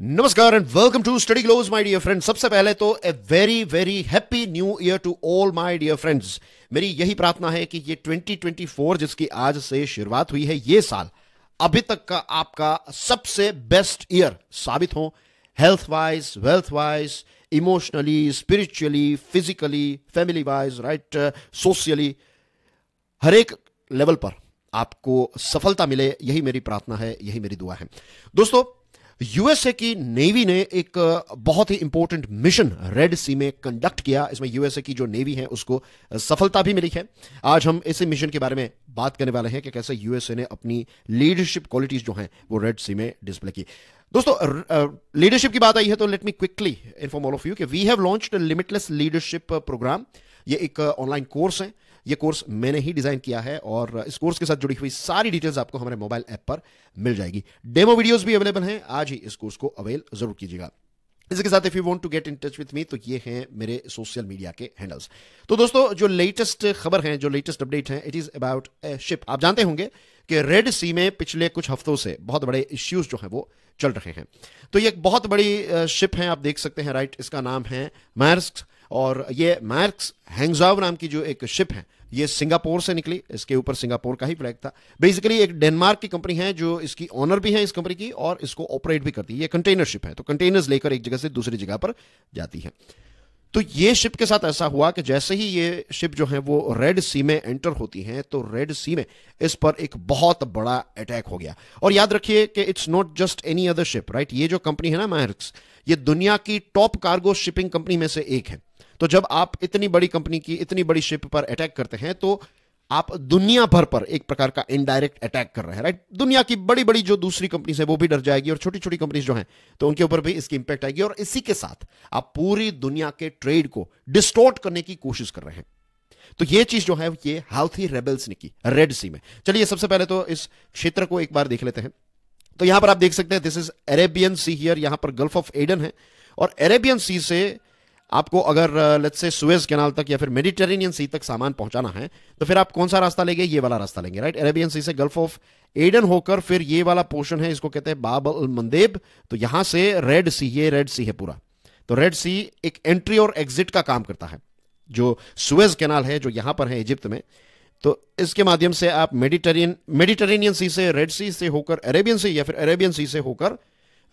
नमस्कार and welcome to study glows my dear friends सबसे पहले तो a very very happy new year to all my dear friends मेरी यही प्रार्थना है कि ये 2024 जिसकी आज से शुरुआत हुई है ये साल अभी तक का आपका सबसे बेस्ट ईयर साबित हो health wise wealth wise emotionally spiritually physically family wise right socially हर एक लेवल पर आपको सफलता मिले यही मेरी प्रार्थना है यही मेरी दुआ है दोस्तों यूएसए की नेवी ने एक uh, बहुत ही इंपॉर्टेंट मिशन रेड सी में कंडक्ट किया इसमें यूएसए की जो नेवी है उसको uh, सफलता भी मिली है आज हम इसी मिशन के बारे में बात करने वाले हैं कि कैसे यूएसए ने अपनी लीडरशिप क्वालिटीज जो हैं वो रेड सी में डिस्प्ले की दोस्तों लीडरशिप uh, की बात आई है तो let me quickly inform all of you कि we have launch limitless leadership program ये एक ऑनलाइन कोर्स है ये कोर्स मैंने ही डिज़ाइन किया है और इस कोर्स के साथ जुड़ी हुई सारी डिटेल्स आपको हमारे मोबाइल ऐप पर मिल जाएगी डेमो वीडियोस भी अवेलेबल हैं आज ही इस कोर्स को अवेल ज़रूर कीजिएगा इसके साथ if you want to get in touch with me तो ये हैं मेरे सोशल मीडिया के हैंडल्स तो दोस्तों जो लेटेस्ट खबर है जो लेटेस्ट अपडेट है it is about a ship आप जानते होंगे कि रेड सी में पिछले कुछ हफ्तों से बहुत बड़े इश्यूज जो हैं वो चल रहे हैं तो ये एक बहुत बड़ी शिप है आप देख सकते हैं राइट इसका नाम है मैर्स और ये मैर्स हैंगजाव नाम की जो एक शिप है ये सिंगापुर से निकली इसके ऊपर सिंगापुर का ही फ्लैग था बेसिकली एक डेनमार्क की कंपनी है जो इसकी ऑनर भी है इस कंपनी की और इसको ऑपरेट भी करती है ये कंटेनरशिप है तो कंटेनर्स लेकर एक जगह से दूसरी जगह पर जाती है तो ये शिप के साथ ऐसा हुआ कि जैसे ही ये शिप जो है वो रेड सी में एंटर होती हैं तो रेड सी में इस पर एक बहुत बड़ा अटैक हो गया और याद रखिए कि it's not just any other ship right ये जो कंपनी है ना मैर्स ये दुनिया की टॉप कार्गो शिपिंग कंपनी में से एक है तो जब आप इतनी बड़ी कंपनी की इतनी बड़ी शिप पर अटैक करते हैं तो आप दुनिया भर पर एक प्रकार का इनडायरेक्ट अटैक कर रहे हैं राइट दुनिया की बड़ी बड़ी जो दूसरी कंपनीज है वो भी डर जाएगी और छोटी छोटी कंपनीज जो हैं तो उनके ऊपर भी इसकी इंपैक्ट आएगी और इसी के साथ आप पूरी दुनिया के ट्रेड को डिस्टोर्ट करने की कोशिश कर रहे हैं तो ये चीज जो है ये हाउथी रेबल्स ने की रेड सी में चलिए सबसे पहले तो इस क्षेत्र को एक बार देख लेते हैं तो यहां पर आप देख सकते हैं this is Arabian sea here यहां पर गल्फ ऑफ एडन है और अरेबियन सी से आपको अगर लेट्स से सुएज कैनाल तक या फिर मेडिटेरेनियन सी तक सामान पहुंचाना है तो फिर आप कौन सा रास्ता लेंगे ये वाला रास्ता लेंगे राइट अरेबियन सी से गल्फ ऑफ एडन होकर फिर ये वाला पोर्शन है इसको कहते हैं बाब अल मंदेब तो यहां से रेड सी ये रेड सी है पूरा तो रेड सी एक एंट्री और एग्जिट का काम करता है जो सुएज कैनाल है जो यहां पर है इजिप्त में तो इसके माध्यम से आप मेडिटेरियन मेडिटेरेनियन सी से रेड सी से होकर अरेबियन सी या फिर अरेबियन सी से होकर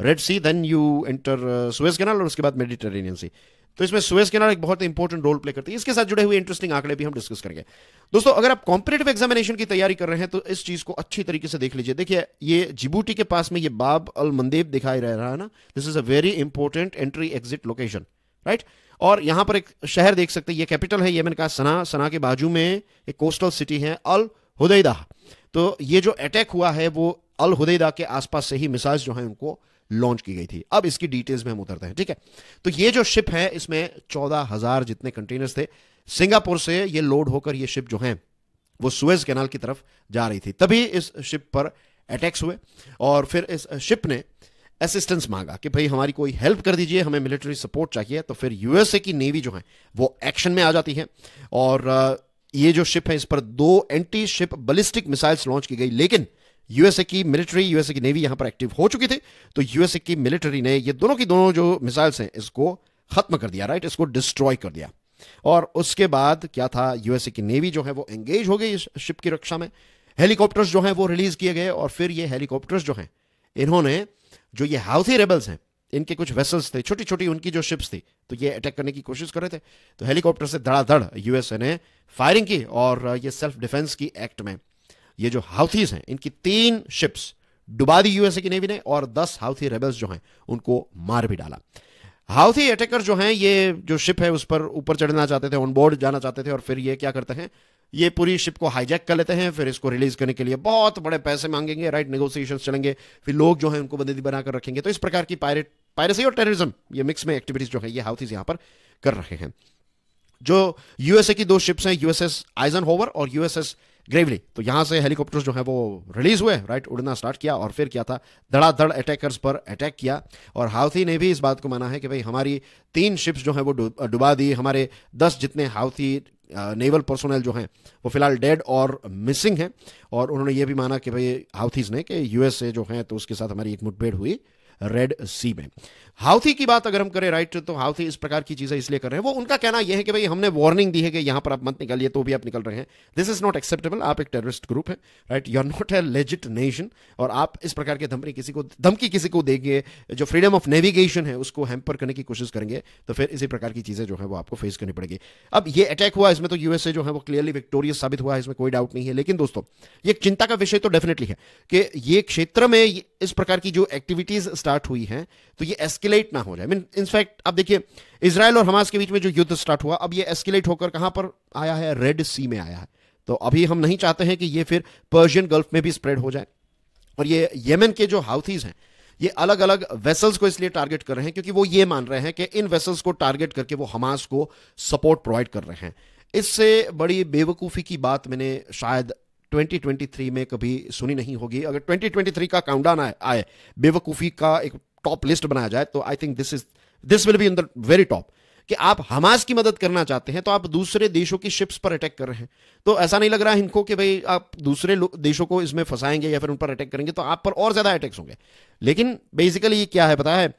red sea then you enter Suez canal और उसके बाद मेडिटेरेनियन सी तो इसमें स्वेस कैनाल एक बहुत इंपॉर्टेंट रोल प्ले करती है इसके साथ जुड़े हुए इंटरेस्टिंग आंकड़े भी हम डिस्कस करेंगे दोस्तों अगर आप कॉम्पिटेटिव एग्जामिनेशन की तैयारी कर रहे हैं तो इस चीज को अच्छी तरीके से देख लीजिए देखिए ये जिबूटी के पास में ये बाब अल मंदेब दिखाई रह रहा है ना this is a very important entry exit location right और यहां पर एक शहर देख सकते हैं ये कैपिटल है ये मैंने कहा सना सना के बाजू में एक कोस्टल सिटी है अल हुदैदा तो ये जो अटैक हुआ है वो अल हुदैदा के आसपास से ही मिसाइल्स जो है उनको लॉन्च की गई थी अब इसकी डिटेल्स में हम उतरते हैं ठीक है तो ये जो शिप है इसमें चौदह हजार जितने कंटेनर्स थे सिंगापुर से ये लोड होकर ये शिप जो है वो सुएज कैनाल की तरफ जा रही थी तभी इस शिप पर अटैक्स हुए और फिर इस शिप ने असिस्टेंस मांगा कि भाई हमारी कोई हेल्प कर दीजिए हमें मिलिट्री सपोर्ट चाहिए तो फिर यूएसए की नेवी जो है वो एक्शन में आ जाती है और ये जो शिप है इस पर दो anti ship ballistic missiles launch की गई लेकिन यूएसए की मिलिट्री यूएसए की नेवी यहां पर एक्टिव हो चुकी थी तो यूएसए की मिलिट्री ने ये दोनों की दोनों जो मिसाइल्स हैं इसको खत्म कर दिया राइट इसको डिस्ट्रॉय कर दिया और उसके बाद क्या था यूएसए की नेवी जो है वो एंगेज हो गई इस शिप की रक्षा में हेलीकॉप्टर्स जो हैं वो रिलीज किए गए और फिर ये हेलीकॉप्टर्स जो हैं इन्होंने जो ये हाउथी रेबल्स हैं इनके कुछ वेसल्स थे छोटी छोटी उनकी जो शिप्स थी तो ये अटैक करने की कोशिश कर रहे थे तो हेलीकॉप्टर से धड़ाधड़ यूएसए ने फायरिंग की और ये सेल्फ डिफेंस की एक्ट में ये जो हाउथीज हैं इनकी तीन शिप्स डुबा दी यूएसए की नेवी ने और दस हाउथी रेबल्स जो हैं उनको मार भी डाला हाउथी अटैकर जो हैं ये जो शिप है उस पर ऊपर चढ़ना चाहते थे ऑन बोर्ड जाना चाहते थे और फिर ये क्या करते हैं ये पूरी शिप को हाईजैक कर लेते हैं फिर इसको रिलीज करने के लिए बहुत बड़े पैसे मांगेंगे राइट निगोसिएशन चलेंगे फिर लोग जो है उनको बंदी बनाकर रखेंगे तो इस प्रकार की पायरेट पायरेसी और टेररिज्म ये मिक्स में एक्टिविटीज जो है ये हाउथीज यहां पर कर रहे हैं जो यूएसए की दो शिप्स हैं यूएसएस आइजन होवर और यूएसएस ग्रेवली तो यहां से हेलीकॉप्टर्स जो है वो रिलीज हुए राइट उड़ना स्टार्ट किया और फिर क्या था धड़ाधड़ अटैकर्स पर अटैक किया और हाउथी ने भी इस बात को माना है कि भाई हमारी तीन शिप्स जो हैं वो डुबा दी हमारे दस जितने हाउथी नेवल पर्सोनल जो हैं वो फिलहाल डेड और मिसिंग हैं और उन्होंने ये भी माना कि भाई हाउथीज़ ने कि यूएसए जो हैं तो उसके साथ हमारी एक मुठभेड़ हुई रेड सी में हाउथी की बात अगर हम करें राइट तो हाउथी इस प्रकार की चीजें इसलिए कर रहे हैं वो उनका कहना यह है कि भाई हमने वार्निंग दी है कि यहां पर आप मत निकालिए तो भी आप निकल रहे हैं दिस इज नॉट एक्सेप्टेबल आप एक टेररिस्ट ग्रुप है right you are not a legit nation और आप इस प्रकार के धमकी किसी को धमकी किसी को देंगे जो फ्रीडम ऑफ नेविगेशन है उसको हैम्पर करने की कोशिश करेंगे तो फिर इसी प्रकार की चीजें जो है वो आपको फेस करनी पड़ेगी अब ये अटैक हुआ इसमें तो यूएसए जो है वो क्लियरली विक्टोरियस साबित हुआ है इसमें कोई डाउट नहीं है लेकिन दोस्तों ये चिंता का विषय तो डेफिनेटली है कि ये क्षेत्र में इस प्रकार की जो एक्टिविटीज स्टार्ट हुई है तो ये एस्के एस्केलेट ना हो जाए मीन इनफैक्ट आप देखिए इसराइल और हमास के बीच में जो युद्ध स्टार्ट हुआ अब ये एस्केलेट होकर कहां पर आया है रेड सी में आया है तो अभी हम नहीं चाहते हैं कि ये फिर पर्शियन गल्फ में भी स्प्रेड हो जाए और ये येमेन के जो हाउथीज हैं ये अलग अलग वेसल्स को इसलिए टारगेट कर रहे हैं क्योंकि वो ये मान रहे हैं कि इन वेसल्स को टारगेट करके वो हमास को सपोर्ट प्रोवाइड कर रहे हैं इससे बड़ी बेवकूफ़ी की बात मैंने शायद 2023 में कभी सुनी नहीं होगी अगर 2023 का काउंटडाउन आए आए बेवकूफ़ी का एक टॉप लिस्ट बनाया जाए तो I think this is this will be in the very top कि आप हमास की मदद करना चाहते हैं तो आप दूसरे देशों की शिप्स पर अटैक कर रहे हैं तो ऐसा नहीं लग रहा इनको कि भाई आप दूसरे देशों को इसमें फंसाएंगे या फिर उन पर अटैक करेंगे तो आप पर और ज़्यादा अटैक्स होंगे लेकिन बेसिकली ये क्या है पता है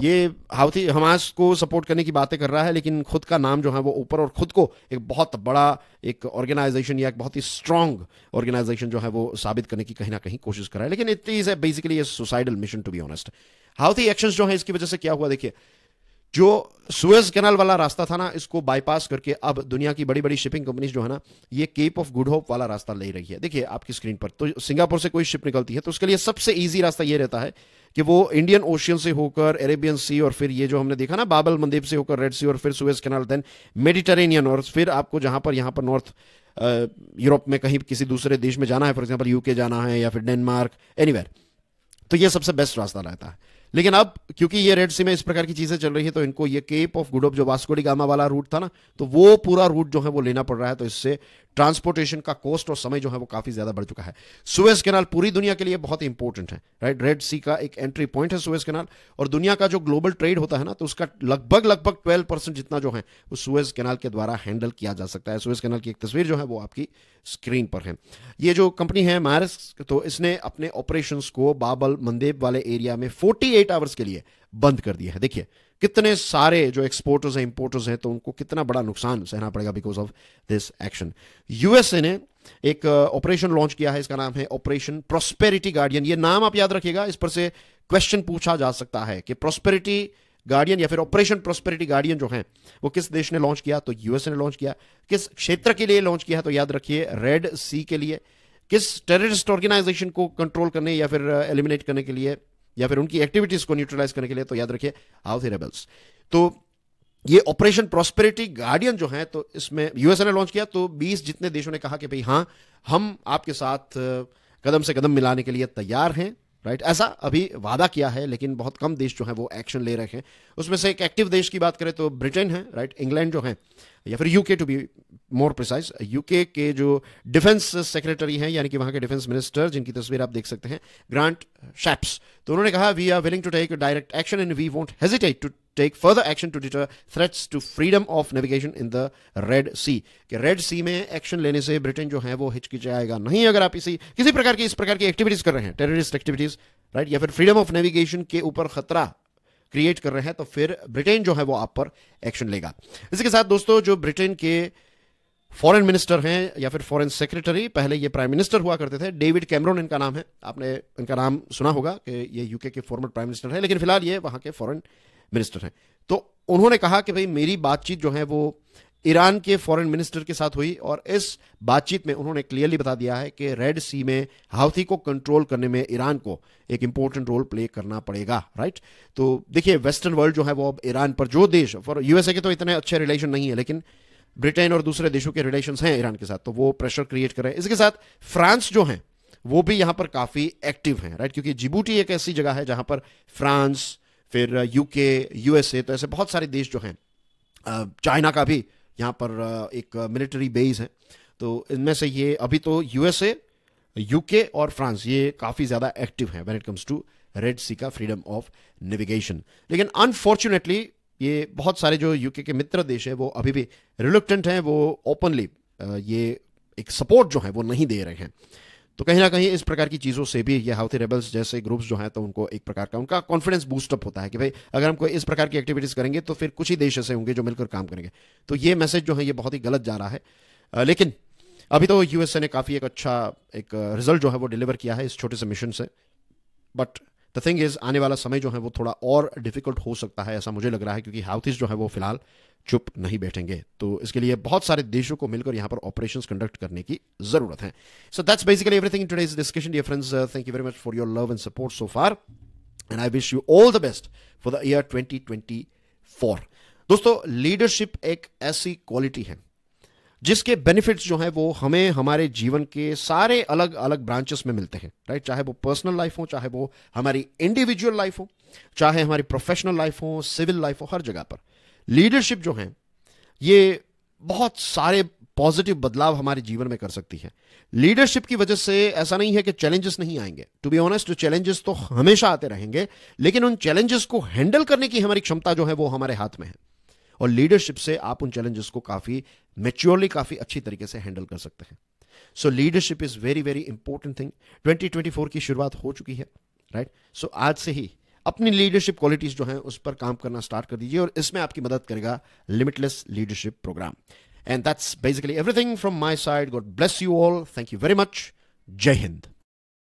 ये हाउथी हमास को सपोर्ट करने की बातें कर रहा है लेकिन खुद का नाम जो है वो ऊपर और खुद को एक बहुत बड़ा एक ऑर्गेनाइजेशन या एक बहुत ही स्ट्रांग ऑर्गेनाइजेशन जो है वो साबित करने की कहीं ना कहीं कोशिश कर रहा है लेकिन it is basically a suicidal mission to be honest Houthi action जो है इसकी वजह से क्या हुआ देखिए जो सुएज कैनाल वाला रास्ता था ना इसको बाईपास करके अब दुनिया की बड़ी बड़ी शिपिंग कंपनीज जो है ना ये केप ऑफ गुड होप वाला रास्ता ले रही है देखिए आपकी स्क्रीन पर तो सिंगापुर से कोई शिप निकलती है तो उसके लिए सबसे ईजी रास्ता ये रहता है कि वो इंडियन ओशियन से होकर अरेबियन सी और फिर ये जो हमने देखा ना बाबल मंदीप से होकर रेड सी और फिर सुएज कैनाल देन मेडिटेरेनियन और फिर आपको जहां पर यहां पर नॉर्थ यूरोप में कहीं किसी दूसरे देश में जाना है फॉर एग्जाम्पल यूके जाना है या फिर डेनमार्क एनीवेयर तो ये सबसे बेस्ट रास्ता रहता है लेकिन अब क्योंकि ये रेड सी में इस प्रकार की चीजें चल रही है तो इनको ये केप ऑफ गुडोप जो वास्कोडी गामा वाला रूट था ना तो वो पूरा रूट जो है वो लेना पड़ रहा है तो इससे ट्रांसपोर्टेशन का कॉस्ट और समय जो है वो काफ़ी ज़्यादा बढ़ चुका है सुएज कैनाल पूरी दुनिया के लिए बहुत इंपॉर्टेंट है राइट रेड सी का एक एंट्री पॉइंट है सुएस कैनाल और दुनिया का जो ग्लोबल ट्रेड होता है ना तो उसका लगभग लगभग ट्वेल्व परसेंट जितना जो है वो सुएज कैनाल के द्वारा हैंडल किया जा सकता है सुएज कैनाल की एक तस्वीर जो है वो आपकी स्क्रीन पर है ये जो कंपनी है मायरस तो इसने अपने ऑपरेशन को बाबल मंदेब वाले एरिया में फोर्टी आवर्स के लिए बंद कर दिया है देखिए कितने सारे जो एक्सपोर्टर्स हैं इंपोर्टर्स हैं तो उनको कितना बड़ा नुकसान सहना पड़ेगा because of this action USA ने एक ऑपरेशन uh, लॉन्च किया है इसका नाम है ऑपरेशन प्रोस्पेरिटी गार्डियन ये नाम आप याद रखिएगा इस पर से क्वेश्चन पूछा जा सकता है कि प्रोस्पेरिटी गार्डियन या फिर ऑपरेशन प्रोस्पेरिटी गार्डियन जो है वो किस देश ने लॉन्च किया तो यूएसए ने लॉन्च किया किस क्षेत्र के लिए लॉन्च किया तो याद रखिए रेड सी के लिए किस टेररिस्ट ऑर्गेनाइजेशन को कंट्रोल करने या फिर एलिमिनेट uh, करने के लिए या फिर उनकी एक्टिविटीज को न्यूट्रलाइज करने के लिए तो याद रखिए हाउ थे रेबल्स तो ये ऑपरेशन प्रॉस्पेरिटी गार्डियन जो है तो इसमें यूएसए ने लॉन्च किया तो 20 जितने देशों ने कहा कि भाई हाँ हम आपके साथ कदम से कदम मिलाने के लिए तैयार हैं राइट ऐसा अभी वादा किया है लेकिन बहुत कम देश जो है वो एक्शन ले रहे हैं उसमें से एक एक्टिव देश की बात करें तो ब्रिटेन है राइट इंग्लैंड जो है या फिर UK to be more precise UK के जो डिफेंस सेक्रेटरी हैं यानी कि वहां के डिफेंस मिनिस्टर जिनकी तस्वीर आप देख सकते हैं ग्रांट शैप्स तो उन्होंने कहा we are willing to take direct action and we won't hesitate to take further action to deter threats to freedom of navigation in the red sea कि रेड सी में एक्शन लेने से Britain जो है वो हिचकिचाएगा नहीं अगर आप इसी किसी प्रकार की इस प्रकार की एक्टिविटीज कर रहे हैं टेररिस्ट एक्टिविटीज राइट या फिर फ्रीडम ऑफ नेविगेशन के ऊपर खतरा क्रिएट कर रहे हैं तो फिर ब्रिटेन जो है वो आप पर एक्शन लेगा इसी के साथ दोस्तों जो ब्रिटेन के फॉरेन मिनिस्टर हैं या फिर फॉरेन सेक्रेटरी पहले ये प्राइम मिनिस्टर हुआ करते थे डेविड कैमरोन इनका नाम है आपने इनका नाम सुना होगा कि ये यूके के फॉर्मर प्राइम मिनिस्टर हैं लेकिन फिलहाल ये वहां के फॉरेन मिनिस्टर हैं तो उन्होंने कहा कि भाई मेरी बातचीत जो है वो ईरान के फॉरेन मिनिस्टर के साथ हुई और इस बातचीत में उन्होंने क्लियरली बता दिया है कि रेड सी में हाउथी को कंट्रोल करने में ईरान को एक इंपॉर्टेंट रोल प्ले करना पड़ेगा राइट तो देखिए वेस्टर्न वर्ल्ड जो है वो अब ईरान पर जो देश फॉर यूएसए के तो इतने अच्छे रिलेशन नहीं है लेकिन ब्रिटेन और दूसरे देशों के रिलेशन हैं ईरान के साथ तो वो प्रेशर क्रिएट करें इसके साथ फ्रांस जो है वो भी यहां पर काफ़ी एक्टिव हैं राइट क्योंकि जिबूटी एक ऐसी जगह है जहां पर फ्रांस फिर यूके यूएसए तो ऐसे बहुत सारे देश जो हैं चाइना का भी यहाँ पर एक मिलिट्री बेस है तो इनमें से ये अभी तो यूएसए यूके और फ्रांस ये काफ़ी ज़्यादा एक्टिव हैं when it comes to red sea का फ्रीडम ऑफ नेविगेशन लेकिन अनफॉर्चुनेटली ये बहुत सारे जो यूके के मित्र देश हैं वो अभी भी रिलुक्टेंट हैं वो ओपनली ये एक सपोर्ट जो है वो नहीं दे रहे हैं तो कहीं ना कहीं इस प्रकार की चीज़ों से भी ये हाउथी रेबल्स जैसे ग्रुप्स जो हैं तो उनको एक प्रकार का उनका कॉन्फिडेंस बूस्टअप होता है कि भाई अगर हम कोई इस प्रकार की एक्टिविटीज़ करेंगे तो फिर कुछ ही देश ऐसे होंगे जो मिलकर काम करेंगे तो ये मैसेज जो है ये बहुत ही गलत जा रहा है लेकिन अभी तो यूएसए ने काफ़ी एक अच्छा एक रिजल्ट जो है वो डिलीवर किया है इस छोटे से मिशन से बट द थिंग इज़ आने वाला समय जो है वो थोड़ा और डिफिकल्ट हो सकता है ऐसा मुझे लग रहा है क्योंकि हाउथीज जो है वो फिलहाल चुप नहीं बैठेंगे तो इसके लिए बहुत सारे देशों को मिलकर यहां पर ऑपरेशन कंडक्ट करने की जरूरत है so that's basically everything today's discussion dear friends thank you very much for your love and support so far and I wish you all the best for the year twenty twenty four दोस्तों leadership एक ऐसी quality है जिसके benefits जो हैं वो हमें हमारे जीवन के सारे अलग अलग ब्रांचेस में मिलते हैं राइट चाहे वो पर्सनल लाइफ हो चाहे वो हमारी इंडिविजुअल लाइफ हो चाहे हमारी प्रोफेशनल लाइफ हो सिविल लाइफ हो हर जगह पर लीडरशिप जो है ये बहुत सारे पॉजिटिव बदलाव हमारे जीवन में कर सकती है लीडरशिप की वजह से ऐसा नहीं है कि चैलेंजेस नहीं आएंगे टू बी ऑनेस्ट चैलेंजेस तो हमेशा आते रहेंगे लेकिन उन चैलेंजेस को हैंडल करने की हमारी क्षमता जो है वो हमारे हाथ में है और लीडरशिप से आप उन चैलेंजेस को काफ़ी मेच्योरली काफ़ी अच्छी तरीके से हैंडल कर सकते हैं so leadership is very very important thing 2024 की शुरुआत हो चुकी है राइट right? सो so, आज से ही अपनी लीडरशिप क्वालिटीज़ जो हैं उस पर काम करना स्टार्ट कर दीजिए और इसमें आपकी मदद करेगा limitless leadership program and that's basically everything from my side god bless you all thank you very much जय हिंद